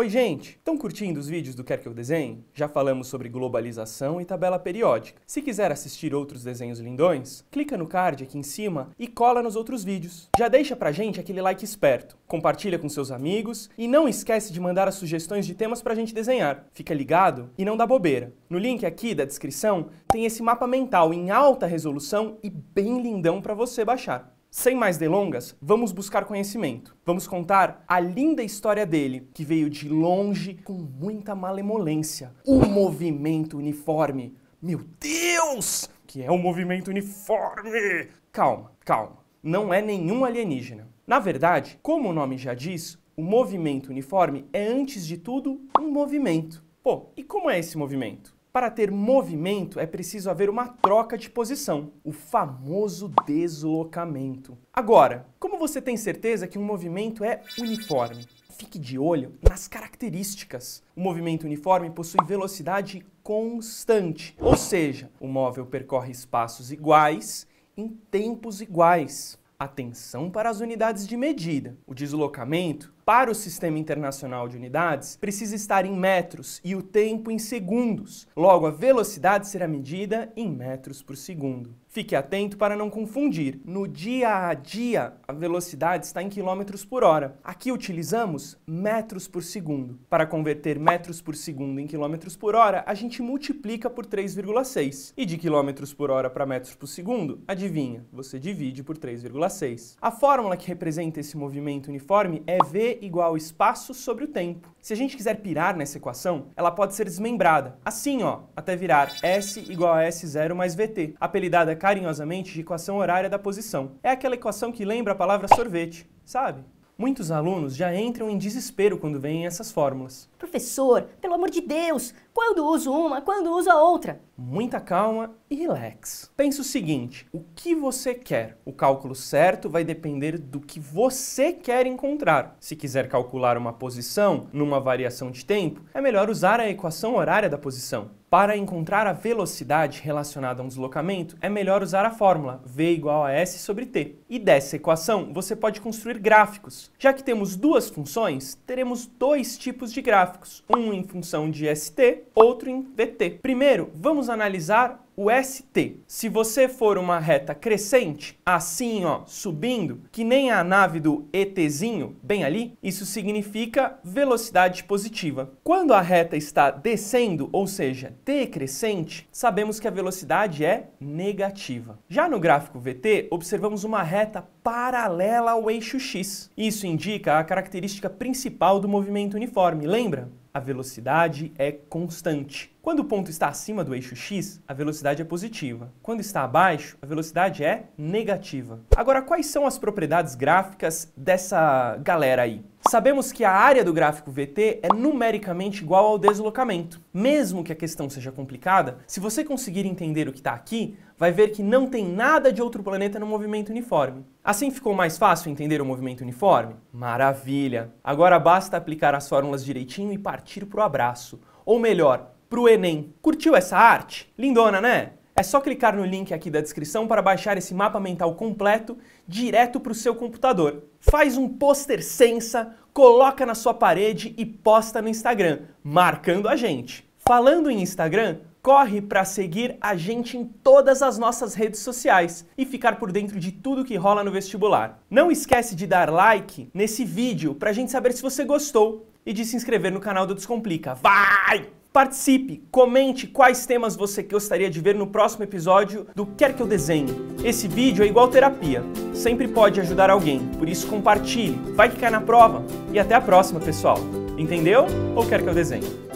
Oi, gente! Estão curtindo os vídeos do Quer Que Eu Desenhe? Já falamos sobre globalização e tabela periódica. Se quiser assistir outros desenhos lindões, clica no card aqui em cima e cola nos outros vídeos. Já deixa pra gente aquele like esperto, compartilha com seus amigos e não esquece de mandar as sugestões de temas pra gente desenhar. Fica ligado e não dá bobeira. No link aqui da descrição tem esse mapa mental em alta resolução e bem lindão para você baixar. Sem mais delongas, vamos buscar conhecimento. Vamos contar a linda história dele, que veio de longe com muita malemolência. O movimento uniforme. Meu Deus! Que é o movimento uniforme! Calma, calma. Não é nenhum alienígena. Na verdade, como o nome já diz, o movimento uniforme é antes de tudo um movimento. Pô, e como é esse movimento? Para ter movimento é preciso haver uma troca de posição, o famoso deslocamento. Agora, como você tem certeza que um movimento é uniforme? Fique de olho nas características. O movimento uniforme possui velocidade constante, ou seja, o móvel percorre espaços iguais em tempos iguais. Atenção para as unidades de medida. O deslocamento para o Sistema Internacional de Unidades precisa estar em metros e o tempo em segundos. Logo, a velocidade será medida em metros por segundo. Fique atento para não confundir. No dia a dia, a velocidade está em quilômetros por hora. Aqui utilizamos metros por segundo. Para converter metros por segundo em quilômetros por hora, a gente multiplica por 3,6. E de quilômetros por hora para metros por segundo, adivinha, você divide por 3,6. A fórmula que representa esse movimento uniforme é v igual espaço sobre o tempo. Se a gente quiser pirar nessa equação, ela pode ser desmembrada, assim ó, até virar S igual a S0 mais VT, apelidada carinhosamente de equação horária da posição. É aquela equação que lembra a palavra sorvete, sabe? Muitos alunos já entram em desespero quando veem essas fórmulas. Professor, pelo amor de Deus, quando uso uma, quando uso a outra? Muita calma e relax. Pensa o seguinte: o que você quer? O cálculo certo vai depender do que você quer encontrar. Se quiser calcular uma posição numa variação de tempo, é melhor usar a equação horária da posição. Para encontrar a velocidade relacionada a um deslocamento, é melhor usar a fórmula V igual a S sobre T. E dessa equação, você pode construir gráficos. Já que temos duas funções, teremos dois tipos de gráficos, um em função de ST, outro em VT. Primeiro, vamos analisar o ST. Se você for uma reta crescente, assim ó, subindo, que nem a nave do ETzinho, bem ali, isso significa velocidade positiva. Quando a reta está descendo, ou seja, decrescente, sabemos que a velocidade é negativa. Já no gráfico VT, observamos uma reta paralela ao eixo X. Isso indica a característica principal do movimento uniforme, lembra? A velocidade é constante. Quando o ponto está acima do eixo x, a velocidade é positiva. Quando está abaixo, a velocidade é negativa. Agora, quais são as propriedades gráficas dessa galera aí? Sabemos que a área do gráfico VT é numericamente igual ao deslocamento. Mesmo que a questão seja complicada, se você conseguir entender o que está aqui, vai ver que não tem nada de outro planeta no movimento uniforme. Assim ficou mais fácil entender o movimento uniforme? Maravilha! Agora basta aplicar as fórmulas direitinho e partir para o abraço. Ou melhor, para o Enem. Curtiu essa arte? Lindona, né? É só clicar no link aqui da descrição para baixar esse mapa mental completo direto para o seu computador. Faz um pôster sensa, coloca na sua parede e posta no Instagram, marcando a gente. Falando em Instagram, corre para seguir a gente em todas as nossas redes sociais e ficar por dentro de tudo que rola no vestibular. Não esquece de dar like nesse vídeo para a gente saber se você gostou e de se inscrever no canal do Descomplica. Vai! Participe, comente quais temas você gostaria de ver no próximo episódio do Quer Que Eu Desenhe. Esse vídeo é igual terapia, sempre pode ajudar alguém, por isso compartilhe, vai que cai na prova. E até a próxima, pessoal. Entendeu? Ou quer que eu desenhe?